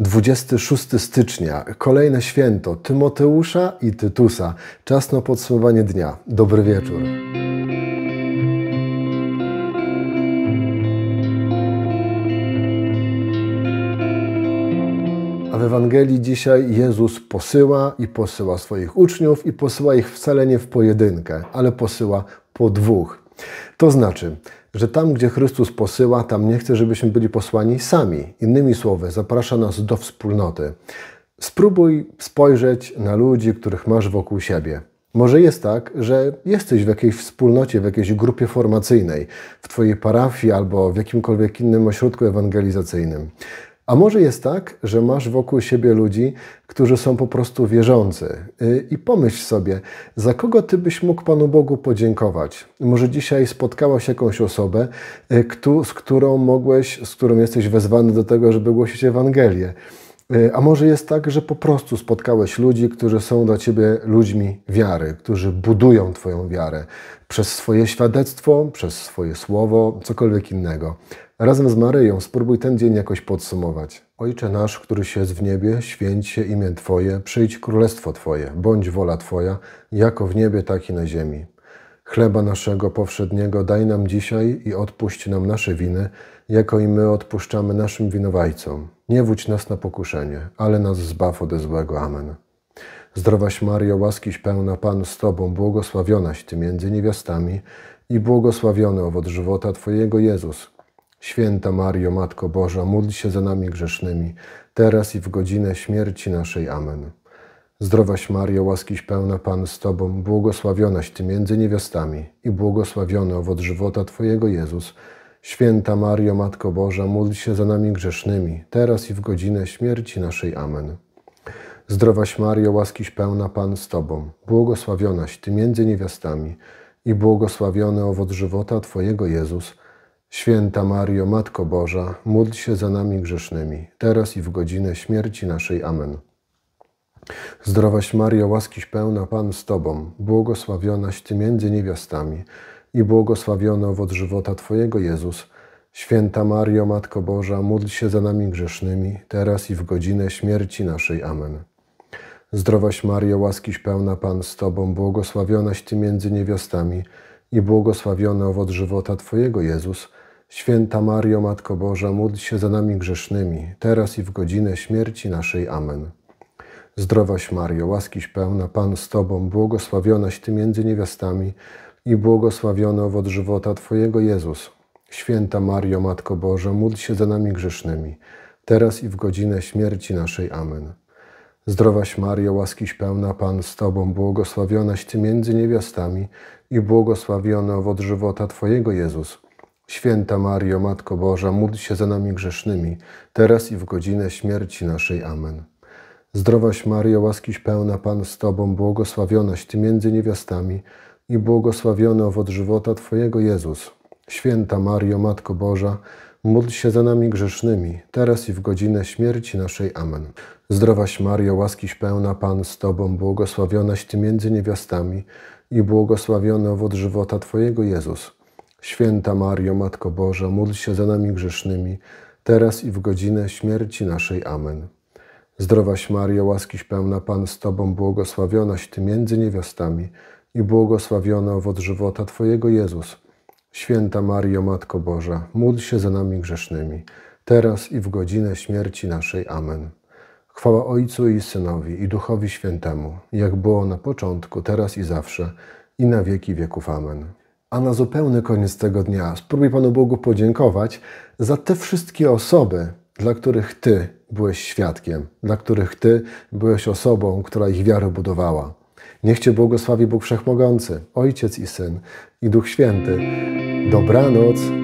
26 stycznia, kolejne święto Tymoteusza i Tytusa. Czas na podsumowanie dnia. Dobry wieczór. A w Ewangelii dzisiaj Jezus posyła i posyła swoich uczniów i posyła ich wcale nie w pojedynkę, ale posyła po dwóch. To znaczy, że tam, gdzie Chrystus posyła, tam nie chce, żebyśmy byli posłani sami. Innymi słowy, zaprasza nas do wspólnoty. Spróbuj spojrzeć na ludzi, których masz wokół siebie. Może jest tak, że jesteś w jakiejś wspólnocie, w jakiejś grupie formacyjnej, w Twojej parafii albo w jakimkolwiek innym ośrodku ewangelizacyjnym. A może jest tak, że masz wokół siebie ludzi, którzy są po prostu wierzący. Y, I pomyśl sobie, za kogo ty byś mógł Panu Bogu podziękować? Może dzisiaj spotkałaś jakąś osobę, y, z którą mogłeś, z którą jesteś wezwany do tego, żeby głosić Ewangelię. Y, a może jest tak, że po prostu spotkałeś ludzi, którzy są dla ciebie ludźmi wiary, którzy budują twoją wiarę przez swoje świadectwo, przez swoje słowo, cokolwiek innego. Razem z Maryją spróbuj ten dzień jakoś podsumować. Ojcze nasz, który jest w niebie, święć się imię Twoje, przyjdź królestwo Twoje, bądź wola Twoja, jako w niebie, tak i na ziemi. Chleba naszego powszedniego daj nam dzisiaj i odpuść nam nasze winy, jako i my odpuszczamy naszym winowajcom. Nie wódź nas na pokuszenie, ale nas zbaw ode złego. Amen. Zdrowaś Mario, łaskiś pełna Pan z Tobą, błogosławionaś Ty między niewiastami i błogosławiony owoc żywota Twojego Jezus, Święta Mario, Matko Boża, módl się za nami grzesznymi, teraz i w godzinę śmierci naszej. Amen. Zdrowaś Mario, łaskiś pełna Pan z Tobą, błogosławionaś Ty między niewiastami i błogosławiony owoc żywota Twojego Jezus. Święta Mario, Matko Boża, módl się za nami grzesznymi, teraz i w godzinę śmierci naszej. Amen. Zdrowaś Mario, łaskiś pełna Pan z Tobą, błogosławionaś Ty między niewiastami i błogosławiony owoc żywota Twojego Jezus. Święta Mario, Matko Boża, módl się za nami grzesznymi, teraz i w godzinę śmierci naszej. Amen. Zdrowaś Mario, łaskiś pełna, Pan z Tobą, błogosławionaś Ty między niewiastami i błogosławiony owoc żywota Twojego, Jezus. Święta Mario, Matko Boża, módl się za nami grzesznymi, teraz i w godzinę śmierci naszej. Amen. Zdrowaś Mario, łaskiś pełna, Pan z Tobą, błogosławionaś Ty między niewiastami i błogosławiony owoc żywota Twojego, Jezus. Święta Mario, Matko Boża, módl się za nami grzesznymi, teraz i w godzinę śmierci naszej. Amen. Zdrowaś Mario, łaskiś pełna, Pan z Tobą, błogosławionaś Ty między niewiastami i błogosławiony owoc żywota Twojego Jezus. Święta Mario, Matko Boża, módl się za nami grzesznymi, teraz i w godzinę śmierci naszej. Amen. Zdrowaś Mario, łaskiś pełna, Pan z Tobą, błogosławionaś Ty między niewiastami i błogosławiony owoc żywota Twojego Jezus. Święta Mario, Matko Boża, módl się za nami grzesznymi, teraz i w godzinę śmierci naszej. Amen. Zdrowaś Mario, łaskiś pełna Pan z Tobą, błogosławionaś Ty między niewiastami i błogosławiony owoc żywota Twojego Jezus. Święta Mario, Matko Boża, módl się za nami grzesznymi, teraz i w godzinę śmierci naszej. Amen. Zdrowaś Mario, łaskiś pełna Pan z Tobą, błogosławionaś Ty między niewiastami i błogosławiony owoc żywota Twojego Jezus. Święta Mario, Matko Boża, módl się za nami grzesznymi, teraz i w godzinę śmierci naszej. Amen. Zdrowaś Mario, łaskiś pełna Pan z Tobą, błogosławionaś Ty między niewiastami i błogosławiony owoc żywota Twojego Jezus. Święta Mario, Matko Boża, módl się za nami grzesznymi, teraz i w godzinę śmierci naszej. Amen. Chwała Ojcu i Synowi i Duchowi Świętemu, jak było na początku, teraz i zawsze, i na wieki wieków. Amen a na zupełny koniec tego dnia spróbuj Panu Bogu podziękować za te wszystkie osoby, dla których Ty byłeś świadkiem, dla których Ty byłeś osobą, która ich wiarę budowała. Niech Cię błogosławi Bóg Wszechmogący, Ojciec i Syn i Duch Święty. Dobranoc.